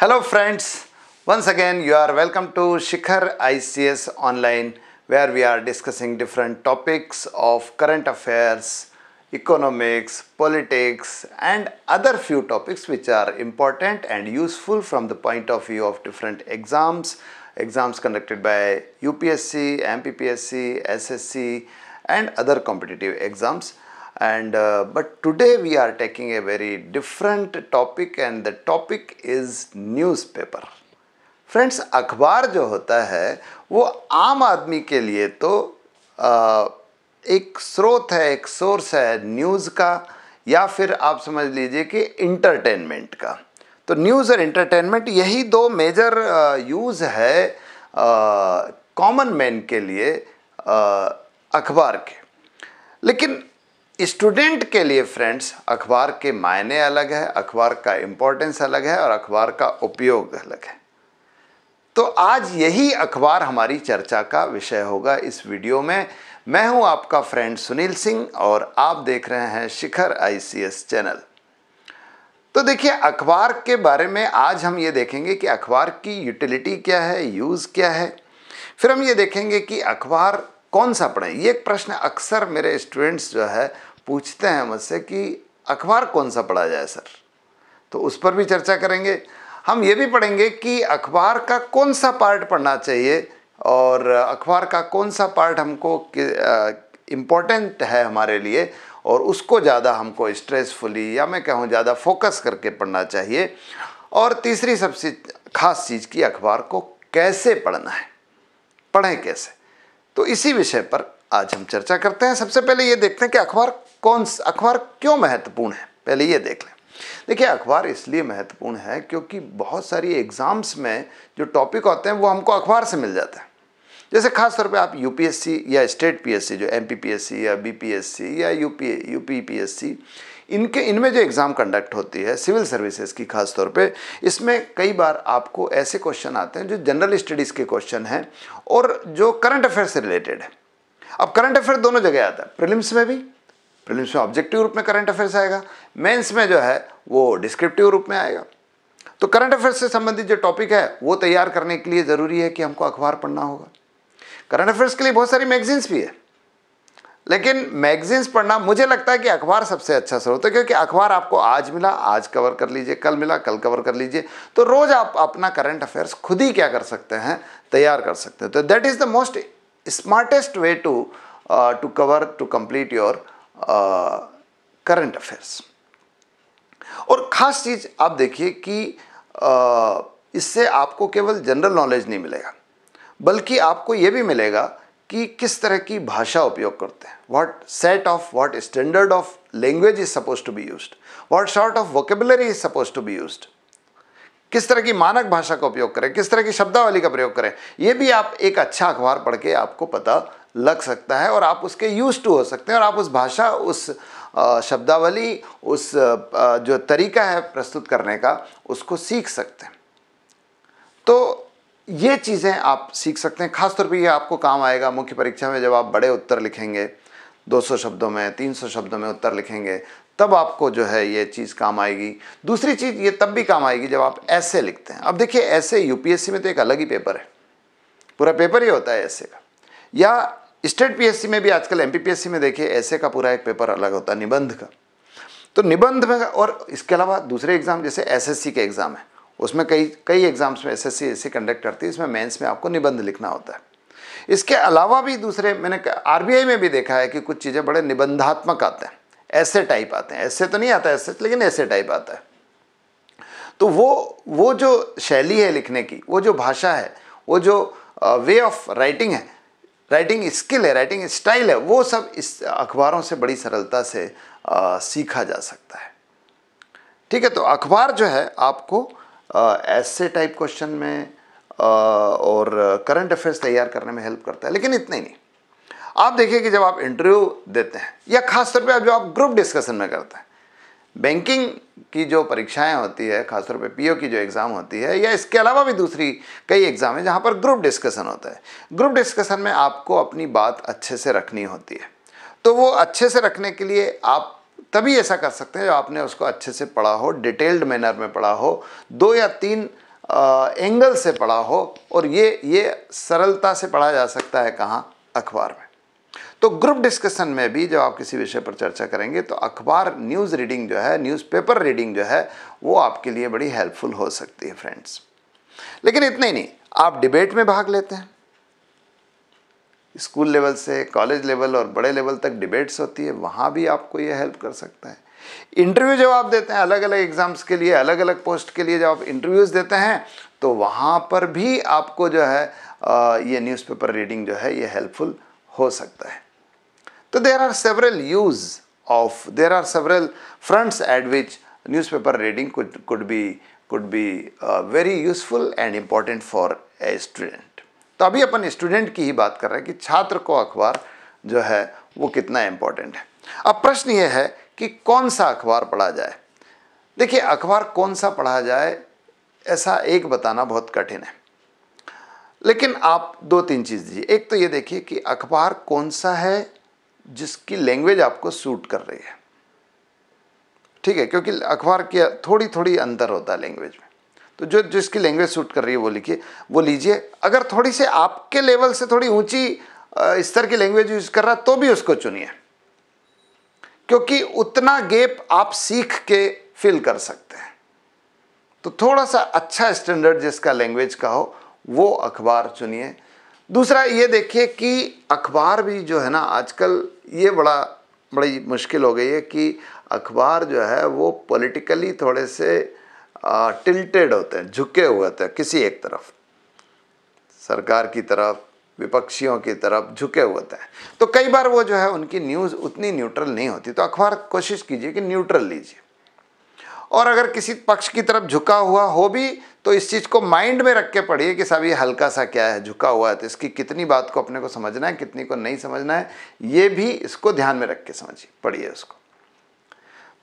Hello friends, once again you are welcome to Shikhar ICS online where we are discussing different topics of current affairs, economics, politics and other few topics which are important and useful from the point of view of different exams, exams conducted by UPSC, MPPSC, SSC and other competitive exams. and uh, but today we are taking a very different topic and the topic is newspaper friends अखबार जो होता है वो आम आदमी के लिए तो uh, एक स्रोत है एक सोर्स है न्यूज़ का या फिर आप समझ लीजिए कि इंटरटेनमेंट का तो न्यूज़ और इंटरटेनमेंट यही दो मेजर यूज़ uh, है कॉमन uh, मैन के लिए अखबार के लेकिन स्टूडेंट के लिए फ्रेंड्स अखबार के मायने अलग है अखबार का इम्पोर्टेंस अलग है और अखबार का उपयोग अलग है तो आज यही अखबार हमारी चर्चा का विषय होगा इस वीडियो में मैं हूं आपका फ्रेंड सुनील सिंह और आप देख रहे हैं शिखर आईसीएस चैनल तो देखिए अखबार के बारे में आज हम ये देखेंगे कि अखबार की यूटिलिटी क्या है यूज़ क्या है फिर हम ये देखेंगे कि अखबार कौन सा पढ़ें ये एक प्रश्न अक्सर मेरे स्टूडेंट्स जो है पूछते हैं मुझसे कि अखबार कौन सा पढ़ा जाए सर तो उस पर भी चर्चा करेंगे हम ये भी पढ़ेंगे कि अखबार का कौन सा पार्ट पढ़ना चाहिए और अखबार का कौन सा पार्ट हमको इम्पोर्टेंट है हमारे लिए और उसको ज़्यादा हमको स्ट्रेसफुली या मैं कहूँ ज़्यादा फोकस करके पढ़ना चाहिए और तीसरी सबसे खास चीज़ की अखबार को कैसे पढ़ना है पढ़ें कैसे तो इसी विषय पर आज हम चर्चा करते हैं सबसे पहले ये देखते हैं कि अखबार कौन अखबार क्यों महत्वपूर्ण है पहले ये देख लें देखिए अखबार इसलिए महत्वपूर्ण है क्योंकि बहुत सारी एग्ज़ाम्स में जो टॉपिक होते हैं वो हमको अखबार से मिल जाता है जैसे खास तौर पे आप यूपीएससी या स्टेट पीएससी जो एम या बीपीएससी या यूपी पी इनके इनमें जो एग्ज़ाम कंडक्ट होती है सिविल सर्विसेज की खास तौर पे इसमें कई बार आपको ऐसे क्वेश्चन आते हैं जो जनरल स्टडीज़ के क्वेश्चन हैं और जो करंट अफेयर से रिलेटेड है अब करंट अफेयर दोनों जगह आता है प्रिलिम्स में भी प्रिलिम्स में ऑब्जेक्टिव रूप में करंट अफेयर्स आएगा मेंस में जो है वो डिस्क्रिप्टिव रूप में आएगा तो करंट अफेयर्स से संबंधित जो टॉपिक है वो तैयार करने के लिए ज़रूरी है कि हमको अखबार पढ़ना होगा करंट अफेयर्स के लिए बहुत सारी मैगजीन्स भी है लेकिन मैगजीन्स पढ़ना मुझे लगता है कि अखबार सबसे अच्छा स्रोत है क्योंकि अखबार आपको आज मिला आज कवर कर लीजिए कल मिला कल कवर कर लीजिए तो रोज़ आप अपना करंट अफेयर्स खुद ही क्या कर सकते हैं तैयार कर सकते हैं तो that is the most smartest way to to cover to complete your current affairs और ख़ास चीज़ आप देखिए कि आ, इससे आपको केवल जनरल नॉलेज नहीं मिलेगा बल्कि आपको ये भी मिलेगा कि किस तरह की भाषा उपयोग करते हैं what set of what standard of language is suppose to be use what sort of vocabulary is suppose to be use किस तरह की मानक भाषा का उपयोग करें किस तरह की शब्दावली का प्रयोग करें यह भी आप एक अच्छा अखबार पढ़ के आपको पता लग सकता है और आप उसके यूज टू हो सकते हैं और आप उस भाषा उस शब्दावली उस जो तरीका है प्रस्तुत करने का उसको सीख सकते हैं तो ये चीज़ें आप सीख सकते हैं खासतौर पे ये आपको काम आएगा मुख्य परीक्षा में जब आप बड़े उत्तर लिखेंगे 200 शब्दों में 300 शब्दों में उत्तर लिखेंगे तब आपको जो है ये चीज़ काम आएगी दूसरी चीज़ ये तब भी काम आएगी जब आप ऐसे लिखते हैं अब देखिए ऐसे यूपीएससी में तो एक अलग ही पेपर है पूरा पेपर ही होता है ऐसे का या स्टेट पीएससी में भी आजकल एमपीपीएससी में देखिए ऐसे का पूरा एक पेपर अलग होता है निबंध का तो निबंध में और इसके अलावा दूसरे एग्ज़ाम जैसे एसएससी के एग्ज़ाम है उसमें कई कई एग्ज़ाम्स में एसएससी एससी कंडक्ट करती है इसमें मेंस में आपको निबंध लिखना होता है इसके अलावा भी दूसरे मैंने आर में भी देखा है कि कुछ चीज़ें बड़े निबंधात्मक आते हैं ऐसे टाइप आते हैं ऐसे तो नहीं आता ऐसे लेकिन ऐसे टाइप आता है तो वो वो जो शैली है लिखने की वो जो भाषा है वो जो वे ऑफ राइटिंग है राइटिंग स्किल है राइटिंग स्टाइल है वो सब इस अखबारों से बड़ी सरलता से आ, सीखा जा सकता है ठीक है तो अखबार जो है आपको ऐसे टाइप क्वेश्चन में आ, और करंट अफेयर्स तैयार करने में हेल्प करता है लेकिन इतना ही नहीं आप देखिए कि जब आप इंटरव्यू देते हैं या खासतौर पर आप जो आप ग्रुप डिस्कशन में करते हैं बैंकिंग की जो परीक्षाएं होती है खासतौर पे पीओ की जो एग्ज़ाम होती है या इसके अलावा भी दूसरी कई एग्ज़ाम है जहाँ पर ग्रुप डिस्कशन होता है ग्रुप डिस्कशन में आपको अपनी बात अच्छे से रखनी होती है तो वो अच्छे से रखने के लिए आप तभी ऐसा कर सकते हैं जब आपने उसको अच्छे से पढ़ा हो डिटेल्ड मैनर में पढ़ा हो दो या तीन एंगल से पढ़ा हो और ये ये सरलता से पढ़ा जा सकता है कहाँ अखबार में तो ग्रुप डिस्कशन में भी जब आप किसी विषय पर चर्चा करेंगे तो अखबार न्यूज़ रीडिंग जो है न्यूज़पेपर रीडिंग जो है वो आपके लिए बड़ी हेल्पफुल हो सकती है फ्रेंड्स लेकिन इतने ही नहीं आप डिबेट में भाग लेते हैं स्कूल लेवल से कॉलेज लेवल और बड़े लेवल तक डिबेट्स होती है वहाँ भी आपको ये हेल्प कर सकता है इंटरव्यू जब आप देते हैं अलग अलग एग्ज़ाम्स के लिए अलग अलग पोस्ट के लिए जब आप इंटरव्यूज़ देते हैं तो वहाँ पर भी आपको जो है ये न्यूज़पेपर रीडिंग जो है ये हेल्पफुल हो सकता है तो there are several use of there are several fronts at which newspaper reading could be could be very useful and important for a student तो अभी अपन स्टूडेंट की ही बात कर रहे हैं कि छात्र को अखबार जो है वो कितना इम्पॉर्टेंट है अब प्रश्न ये है कि कौन सा अखबार पढ़ा जाए देखिए अखबार कौन सा पढ़ा जाए ऐसा एक बताना बहुत कठिन है लेकिन आप दो तीन चीज़ दीजिए एक तो ये देखिए कि अखबार कौन सा है जिसकी लैंग्वेज आपको सूट कर रही है ठीक है क्योंकि अखबार के थोड़ी थोड़ी अंतर होता है लैंग्वेज में तो जो जिसकी लैंग्वेज सूट कर रही है वो लिखिए वो लीजिए अगर थोड़ी से आपके लेवल से थोड़ी ऊंची स्तर की लैंग्वेज यूज कर रहा है तो भी उसको चुनिए क्योंकि उतना गेप आप सीख के फिल कर सकते हैं तो थोड़ा सा अच्छा स्टैंडर्ड जिसका लैंग्वेज का हो वो अखबार चुनिए दूसरा ये देखिए कि अखबार भी जो है ना आजकल ये बड़ा बड़ी मुश्किल हो गई है कि अखबार जो है वो पॉलिटिकली थोड़े से टिल्टेड होते हैं झुके हुए होते हैं किसी एक तरफ सरकार की तरफ विपक्षियों की तरफ झुके हुए होते हैं तो कई बार वो जो है उनकी न्यूज़ उतनी न्यूट्रल नहीं होती तो अखबार कोशिश कीजिए कि न्यूट्रल लीजिए और अगर किसी पक्ष की तरफ झुका हुआ हो भी तो इस चीज़ को माइंड में रख के पढ़िए कि साहब ये हल्का सा क्या है झुका हुआ है तो इसकी कितनी बात को अपने को समझना है कितनी को नहीं समझना है ये भी इसको ध्यान में रख के समझिए पढ़िए उसको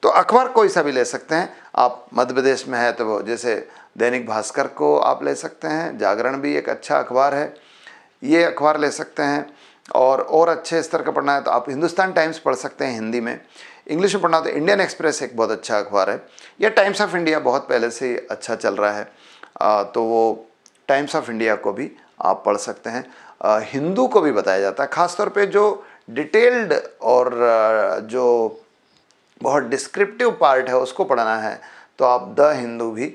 तो अखबार कोई सा भी ले सकते हैं आप मध्य प्रदेश में है तो वो जैसे दैनिक भास्कर को आप ले सकते हैं जागरण भी एक अच्छा अखबार है ये अखबार ले सकते हैं और और अच्छे स्तर का पढ़ना है तो आप हिंदुस्तान टाइम्स पढ़ सकते हैं हिंदी में इंग्लिश में पढ़ना तो इंडियन एक्सप्रेस एक बहुत अच्छा अखबार है यह टाइम्स ऑफ इंडिया बहुत पहले से अच्छा चल रहा है तो वो टाइम्स ऑफ इंडिया को भी आप पढ़ सकते हैं हिंदू को भी बताया जाता है ख़ासतौर पे जो डिटेल्ड और जो बहुत डिस्क्रिप्टिव पार्ट है उसको पढ़ना है तो आप द हिंदू भी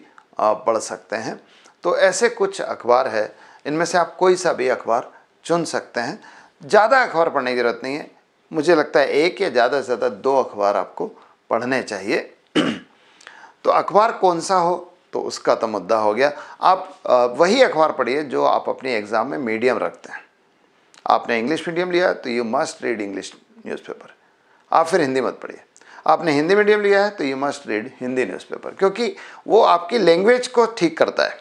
पढ़ सकते हैं तो ऐसे कुछ अखबार है इनमें से आप कोई सा भी अखबार चुन सकते हैं ज़्यादा अखबार पढ़ने की ज़रूरत नहीं है मुझे लगता है एक या ज़्यादा से ज़्यादा दो अखबार आपको पढ़ने चाहिए तो अखबार कौन सा हो तो उसका तो मुद्दा हो गया आप वही अखबार पढ़िए जो आप अपने एग्ज़ाम में मीडियम रखते हैं आपने इंग्लिश मीडियम लिया तो you must read English newspaper आप फिर हिंदी मत पढ़िए आपने हिंदी मीडियम लिया है तो you must read Hindi newspaper क्योंकि वो आपकी लैंग्वेज को ठीक करता है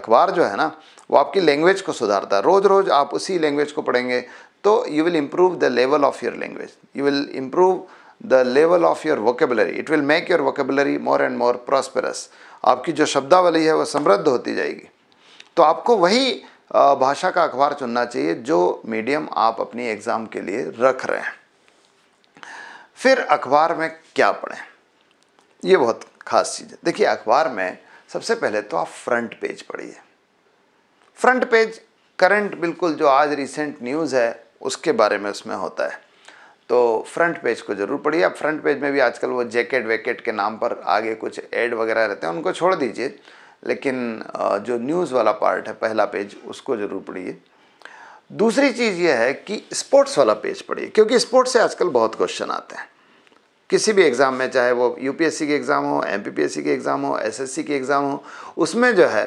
अखबार जो है ना वो आपकी लैंग्वेज को सुधारता है रोज़ रोज़ आप उसी लैंग्वेज को पढ़ेंगे तो you will improve the level of your language you will improve the level of your vocabulary it will make your vocabulary more and more prosperous आपकी जो शब्दावली है वह समृद्ध होती जाएगी तो आपको वही भाषा का अखबार चुनना चाहिए जो मीडियम आप अपनी एग्ज़ाम के लिए रख रहे हैं फिर अखबार में क्या पढ़ें ये बहुत ख़ास चीज़ है देखिए अखबार में सबसे पहले तो आप फ्रंट पेज पढ़िए फ्रंट पेज करंट बिल्कुल जो आज रिसेंट न्यूज़ है उसके बारे में उसमें होता है तो फ्रंट पेज को जरूर पढ़िए आप फ्रंट पेज में भी आजकल वो जैकेट वैकेट के नाम पर आगे कुछ ऐड वगैरह रहते हैं उनको छोड़ दीजिए लेकिन जो न्यूज़ वाला पार्ट है पहला पेज उसको ज़रूर पढ़िए दूसरी चीज़ यह है कि स्पोर्ट्स वाला पेज पढ़िए क्योंकि स्पोर्ट्स से आजकल बहुत क्वेश्चन आते हैं किसी भी एग्ज़ाम में चाहे वो यूपीएससी के एग्ज़ाम हो एमपीपीएससी के एग्ज़ाम हो एसएससी के एग्ज़ाम हो उसमें जो है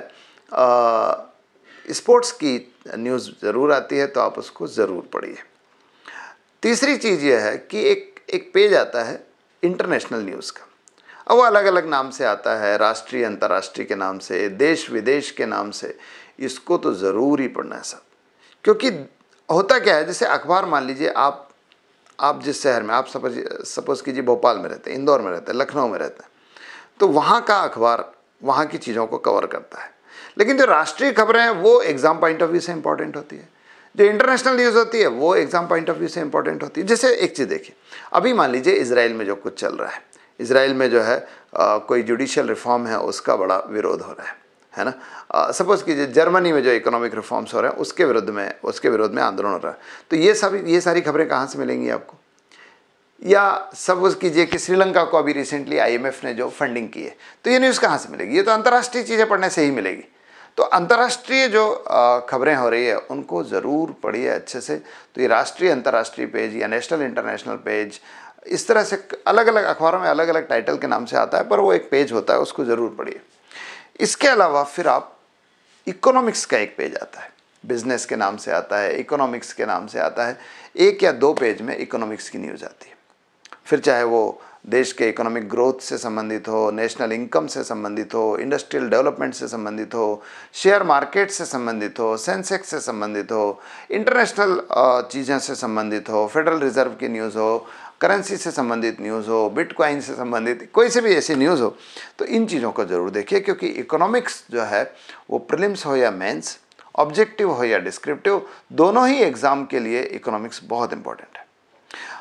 स्पोर्ट्स की न्यूज़ ज़रूर आती है तो आप उसको ज़रूर पढ़िए तीसरी चीज़ यह है कि एक एक पेज आता है इंटरनेशनल न्यूज़ का अब वो अलग अलग नाम से आता है राष्ट्रीय अंतर्राष्ट्रीय के नाम से देश विदेश के नाम से इसको तो ज़रूर ही पढ़ना है सब क्योंकि होता क्या है जैसे अखबार मान लीजिए आप आप जिस शहर में आप सपोज सपोज़ कीजिए भोपाल में रहते हैं इंदौर में रहते हैं लखनऊ में रहते हैं तो वहाँ का अखबार वहाँ की चीज़ों को कवर करता है लेकिन जो राष्ट्रीय खबरें हैं वो एग्ज़ाम पॉइंट ऑफ व्यू से इंपॉर्टेंट होती है जो इंटरनेशनल न्यूज़ होती है वो एग्ज़ाम पॉइंट ऑफ व्यू से इंपॉर्टेंट होती है जैसे एक चीज़ देखिए अभी मान लीजिए इसराइल में जो कुछ चल रहा है इसराइल में जो है आ, कोई जुडिशल रिफॉर्म है उसका बड़ा विरोध हो रहा है है ना सपोज़ कीजिए जर्मनी में जो इकोनॉमिक रिफॉर्म्स हो रहे हैं उसके विरुद्ध में उसके विरोध में आंदोलन हो रहा है तो ये सब ये सारी खबरें कहाँ से मिलेंगी आपको या सपोज कीजिए कि श्रीलंका को अभी रिसेंटली आईएमएफ ने जो फंडिंग की है तो ये न्यूज़ कहाँ से मिलेगी ये तो अंतर्राष्ट्रीय चीज़ें पढ़ने से ही मिलेगी तो अंतर्राष्ट्रीय जो खबरें हो रही है उनको ज़रूर पढ़िए अच्छे से तो ये राष्ट्रीय अंतर्राष्ट्रीय पेज या नेशनल इंटरनेशनल पेज इस तरह से अलग अलग अखबारों में अलग अलग टाइटल के नाम से आता है पर वो एक पेज होता है उसको ज़रूर पढ़िए इसके अलावा फिर आप इकोनॉमिक्स का एक पेज आता है बिजनेस के नाम से आता है इकोनॉमिक्स के नाम से आता है एक या दो पेज में इकोनॉमिक्स की न्यूज़ आती है फिर चाहे वो देश के इकोनॉमिक ग्रोथ से संबंधित हो नेशनल इनकम से संबंधित हो इंडस्ट्रियल डेवलपमेंट से संबंधित हो शेयर मार्केट से संबंधित हो सेंसेक्स से संबंधित हो इंटरनेशनल चीज़ें से संबंधित हो फेडरल रिजर्व की न्यूज़ हो करेंसी से संबंधित न्यूज़ हो बिटकॉइन से संबंधित कोई से भी ऐसी न्यूज़ हो तो इन चीज़ों को ज़रूर देखिए क्योंकि इकोनॉमिक्स जो है वो प्रिलिम्स हो या मेंस ऑब्जेक्टिव हो या डिस्क्रिप्टिव दोनों ही एग्ज़ाम के लिए इकोनॉमिक्स बहुत इंपॉर्टेंट है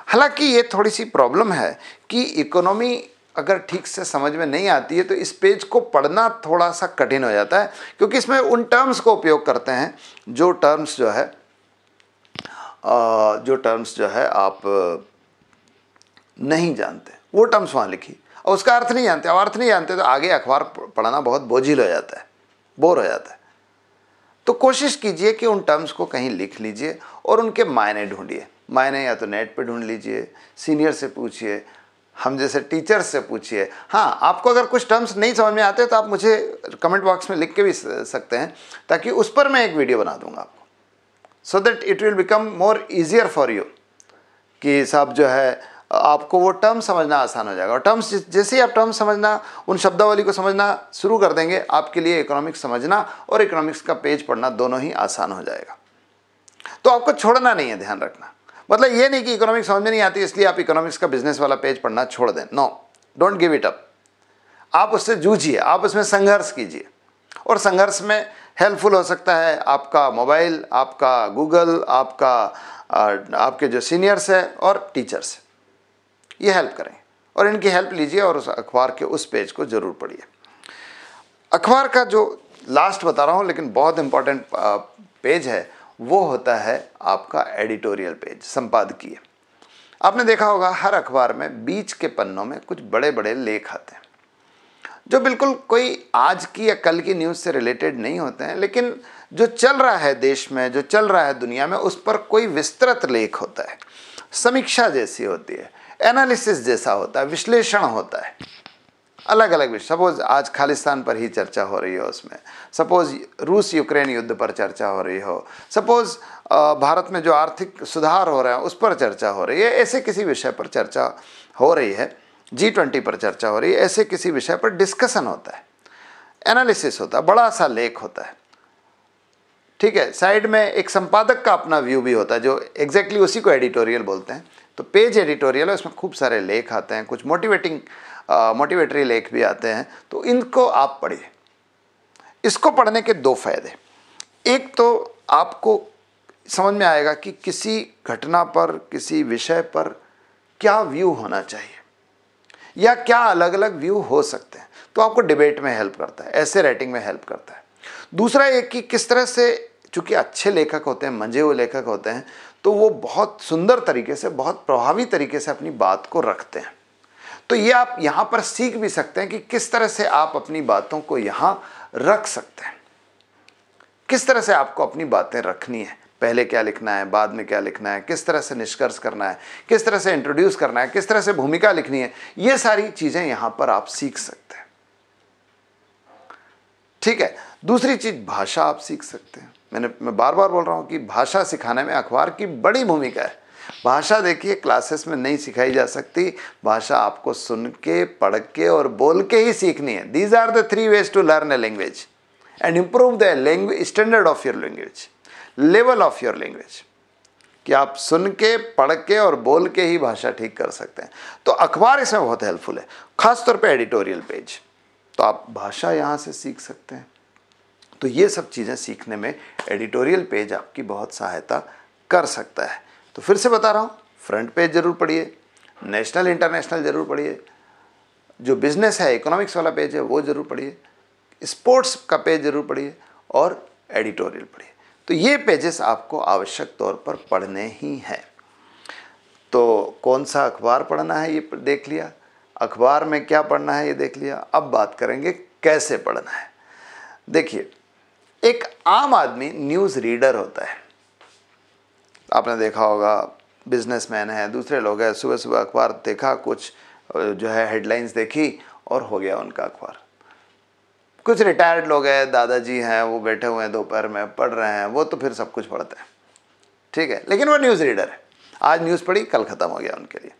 हालांकि ये थोड़ी सी प्रॉब्लम है कि इकोनॉमी अगर ठीक से समझ में नहीं आती है तो इस पेज को पढ़ना थोड़ा सा कठिन हो जाता है क्योंकि इसमें उन टर्म्स को उपयोग करते हैं जो टर्म्स जो है जो टर्म्स जो है आप नहीं जानते वो टर्म्स वहाँ लिखी और उसका अर्थ नहीं जानते और अर्थ नहीं जानते तो आगे अखबार पढ़ना बहुत बोझिल हो जाता है बोर हो जाता है तो कोशिश कीजिए कि उन टर्म्स को कहीं लिख लीजिए और उनके मायने ढूंढिए मायने या तो नेट पे ढूंढ लीजिए सीनियर से पूछिए हम जैसे टीचर्स से पूछिए हाँ आपको अगर कुछ टर्म्स नहीं समझ में आते तो आप मुझे कमेंट बॉक्स में लिख के भी सकते हैं ताकि उस पर मैं एक वीडियो बना दूंगा आपको so that it will become more easier for you कि साहब जो है आपको वो टर्म समझना आसान हो जाएगा और टर्म्स जैसे ही आप टर्म्स समझना उन शब्दावली को समझना शुरू कर देंगे आपके लिए इकोनॉमिक्स समझना और इकोनॉमिक्स का पेज पढ़ना दोनों ही आसान हो जाएगा तो आपको छोड़ना नहीं है ध्यान रखना मतलब ये नहीं कि इकोनॉमिक्स समझ में नहीं आती इसलिए आप इकोनॉमिक्स का बिजनेस वाला पेज पढ़ना छोड़ दें no don't give it up आप उससे जूझिए आप उसमें संघर्ष कीजिए और संघर्ष में हेल्पफुल हो सकता है आपका मोबाइल आपका गूगल आपका आपके जो सीनियर्स हैं और टीचर्स ये हेल्प करें और इनकी हेल्प लीजिए और उस अखबार के उस पेज को ज़रूर पढ़िए अखबार का जो लास्ट बता रहा हूँ लेकिन बहुत इम्पॉर्टेंट पेज है वो होता है आपका एडिटोरियल पेज संपादकीय आपने देखा होगा हर अखबार में बीच के पन्नों में कुछ बड़े बड़े लेख आते हैं जो बिल्कुल कोई आज की या कल की न्यूज़ से रिलेटेड नहीं होते हैं लेकिन जो चल रहा है देश में जो चल रहा है दुनिया में उस पर कोई विस्तृत लेख होता है समीक्षा जैसी होती है एनालिसिस जैसा होता है विश्लेषण होता है अलग अलग विषय सपोज आज खालिस्तान पर ही चर्चा हो रही हो उसमें सपोज रूस यूक्रेन युद्ध पर चर्चा हो रही हो सपोज भारत में जो आर्थिक सुधार हो रहे हैं उस पर चर्चा हो रही है ऐसे किसी विषय पर चर्चा हो रही है जी ट्वेंटी पर चर्चा हो रही है ऐसे किसी विषय पर डिस्कशन होता है एनालिसिस होता है बड़ा सा लेख होता है ठीक है साइड में एक संपादक का अपना व्यू भी होता है जो एग्जैक्टली exactly उसी को एडिटोरियल बोलते हैं तो पेज एडिटोरियल है उसमें खूब सारे लेख आते हैं कुछ मोटिवेटिंग मोटिवेटरी लेख भी आते हैं तो इनको आप पढ़िए इसको पढ़ने के दो फायदे एक तो आपको समझ में आएगा कि किसी घटना पर किसी विषय पर क्या व्यू होना चाहिए या क्या अलग अलग व्यू हो सकते हैं तो आपको डिबेट में हेल्प करता है ऐसे राइटिंग में हेल्प करता है दूसरा एक कि किस तरह से चूँकि अच्छे लेखक होते हैं मंजे हुए लेखक होते हैं तो वो बहुत सुंदर तरीके से बहुत प्रभावी तरीके से अपनी बात को रखते हैं तो ये आप यहाँ पर सीख भी सकते हैं कि किस तरह से आप अपनी बातों को यहाँ रख सकते हैं किस तरह से आपको अपनी बातें रखनी है पहले क्या लिखना है बाद में क्या लिखना है किस तरह से निष्कर्ष करना है किस तरह से इंट्रोड्यूस करना है किस तरह से भूमिका लिखनी है ये सारी चीज़ें यहाँ पर आप सीख सकते हैं ठीक है दूसरी चीज़ भाषा आप सीख सकते हैं मैंने मैं बार बार बोल रहा हूँ कि भाषा सिखाने में अखबार की बड़ी भूमिका है भाषा देखिए क्लासेस में नहीं सिखाई जा सकती भाषा आपको सुन के पढ़ के और बोल के ही सीखनी है these are the three ways to learn a language and improve the language standard of your language level of your language कि आप सुन के पढ़ के और बोल के ही भाषा ठीक कर सकते हैं तो अखबार इसमें बहुत हेल्पफुल है खासतौर पे एडिटोरियल पेज तो आप भाषा यहाँ से सीख सकते हैं तो ये सब चीज़ें सीखने में एडिटोरियल पेज आपकी बहुत सहायता कर सकता है तो फिर से बता रहा हूँ फ्रंट पेज जरूर पढ़िए नेशनल इंटरनेशनल जरूर पढ़िए जो बिजनेस है इकोनॉमिक्स वाला पेज है वो जरूर पढ़िए स्पोर्ट्स का पेज जरूर पढ़िए और एडिटोरियल पढ़िए तो ये पेजेस आपको आवश्यक तौर पर पढ़ने ही हैं तो कौन सा अखबार पढ़ना है ये देख लिया अखबार में क्या पढ़ना है ये देख लिया अब बात करेंगे कैसे पढ़ना है देखिए एक आम आदमी न्यूज़ रीडर होता है आपने देखा होगा बिजनेसमैन है दूसरे लोग हैं सुबह सुबह अखबार देखा कुछ जो है हेडलाइंस देखी और हो गया उनका अखबार कुछ रिटायर्ड लोग हैं दादाजी हैं वो बैठे हुए हैं दोपहर में पढ़ रहे हैं वो तो फिर सब कुछ पढ़ते हैं ठीक है लेकिन वो न्यूज़ रीडर है आज न्यूज़ पढ़ी कल ख़त्म हो गया उनके लिए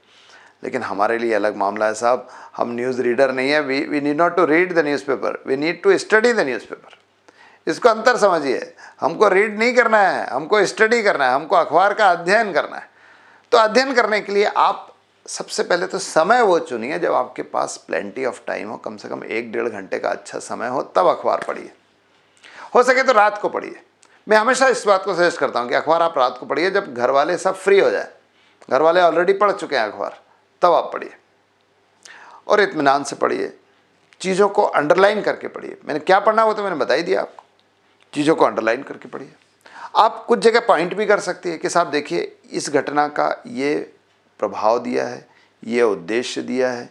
लेकिन हमारे लिए अलग मामला है साहब हम न्यूज़ रीडर नहीं है we we need not to read the newspaper we need to study the newspaper इसको अंतर समझिए हमको रीड नहीं करना है हमको स्टडी करना है हमको अखबार का अध्ययन करना है तो अध्ययन करने के लिए आप सबसे पहले तो समय वो चुनिए जब आपके पास प्लेंटी ऑफ टाइम हो कम से कम एक डेढ़ घंटे का अच्छा समय हो तब अखबार पढ़िए हो सके तो रात को पढ़िए मैं हमेशा इस बात को सजेस्ट करता हूँ कि अखबार आप रात को पढ़िए जब घर वाले सब फ्री हो जाए घर वाले ऑलरेडी पढ़ चुके हैं अखबार तब आप पढ़िए और इतमान से पढ़िए चीज़ों को अंडरलाइन करके पढ़िए मैंने क्या पढ़ना वो तो मैंने बता ही दिया आपको चीज़ों को अंडरलाइन करके पढ़िए आप कुछ जगह पॉइंट भी कर सकती है कि साहब देखिए इस घटना का ये प्रभाव दिया है ये उद्देश्य दिया है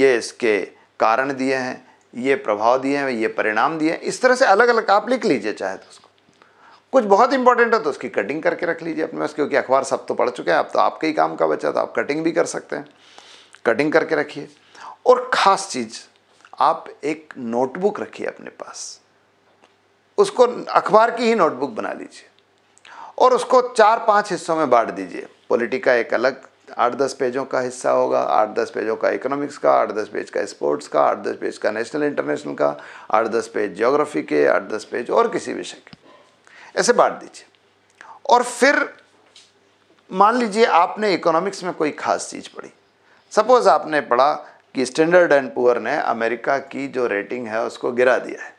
ये इसके कारण दिए हैं ये प्रभाव दिए हैं ये परिणाम दिए हैं इस तरह से अलग अलग आप लिख लीजिए चाहे तो उसको कुछ बहुत इंपॉर्टेंट है तो उसकी कटिंग करके रख लीजिए अपने पास क्योंकि अखबार सब तो पढ़ चुके हैं अब तो आपके ही काम का बचा तो आप कटिंग भी कर सकते हैं कटिंग करके रखिए और ख़ास चीज़ आप एक नोटबुक रखिए अपने पास उसको अखबार की ही नोटबुक बना लीजिए और उसको चार पांच हिस्सों में बांट दीजिए पॉलिटिका का एक अलग आठ दस पेजों का हिस्सा होगा आठ दस पेजों का इकोनॉमिक्स का आठ दस पेज का स्पोर्ट्स का आठ दस पेज का नेशनल इंटरनेशनल का आठ दस पेज ज्योग्राफी के आठ दस पेज और किसी विषय के ऐसे बांट दीजिए और फिर मान लीजिए आपने इकोनॉमिक्स में कोई खास चीज़ पढ़ी सपोज़ आपने पढ़ा कि स्टैंडर्ड एंड पुअर ने अमेरिका की जो रेटिंग है उसको गिरा दिया है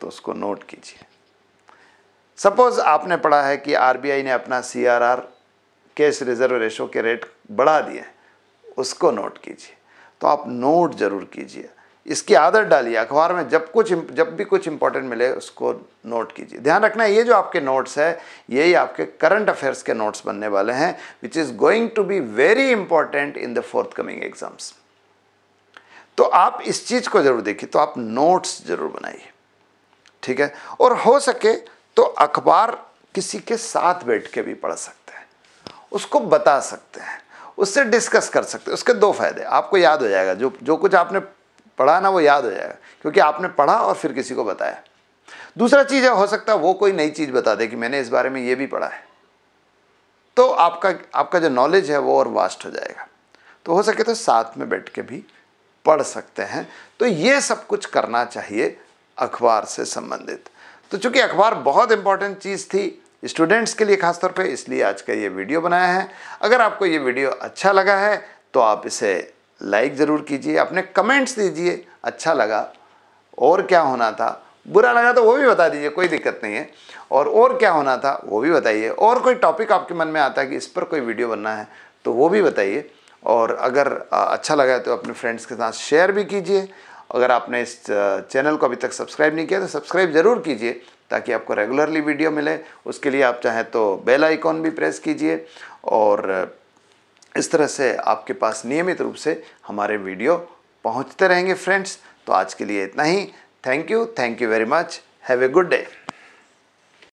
तो उसको नोट कीजिए सपोज आपने पढ़ा है कि आरबीआई ने अपना सीआरआर कैश रिजर्व रेशो के रेट बढ़ा दिए उसको नोट कीजिए तो आप नोट ज़रूर कीजिए इसकी आदत डालिए अखबार में जब कुछ जब भी कुछ इंपॉर्टेंट मिले उसको नोट कीजिए ध्यान रखना ये जो आपके नोट्स है यही आपके करंट अफेयर्स के नोट्स बनने वाले हैं which is going to be very important in the forthcoming exams तो आप इस चीज़ को ज़रूर देखिए तो आप नोट्स ज़रूर बनाइए ठीक है और हो सके तो अखबार किसी के साथ बैठ के भी पढ़ सकते हैं उसको बता सकते हैं उससे डिस्कस कर सकते हैं उसके दो फायदे आपको याद हो जाएगा जो जो कुछ आपने पढ़ा ना वो याद हो जाएगा क्योंकि आपने पढ़ा और फिर किसी को बताया दूसरा चीज़ है हो सकता है वो कोई नई चीज़ बता दे कि मैंने इस बारे में ये भी पढ़ा है तो आपका आपका जो नॉलेज है वो और वास्ट हो जाएगा तो हो सके तो साथ में बैठ के भी पढ़ सकते हैं तो ये सब कुछ करना चाहिए अखबार से संबंधित तो चूंकि अखबार बहुत इंपॉर्टेंट चीज़ थी स्टूडेंट्स के लिए खासतौर पे इसलिए आज का ये वीडियो बनाया है अगर आपको ये वीडियो अच्छा लगा है तो आप इसे लाइक ज़रूर कीजिए अपने कमेंट्स दीजिए अच्छा लगा और क्या होना था बुरा लगा तो वो भी बता दीजिए कोई दिक्कत नहीं है और और क्या होना था वो भी बताइए और कोई टॉपिक आपके मन में आता है कि इस पर कोई वीडियो बनना है तो वो भी बताइए और अगर अच्छा लगा है तो अपने फ्रेंड्स के साथ शेयर भी कीजिए अगर आपने इस चैनल को अभी तक सब्सक्राइब नहीं किया तो सब्सक्राइब ज़रूर कीजिए ताकि आपको रेगुलरली वीडियो मिले उसके लिए आप चाहें तो बेल आइकॉन भी प्रेस कीजिए और इस तरह से आपके पास नियमित रूप से हमारे वीडियो पहुंचते रहेंगे फ्रेंड्स तो आज के लिए इतना ही thank you thank you very much have a good day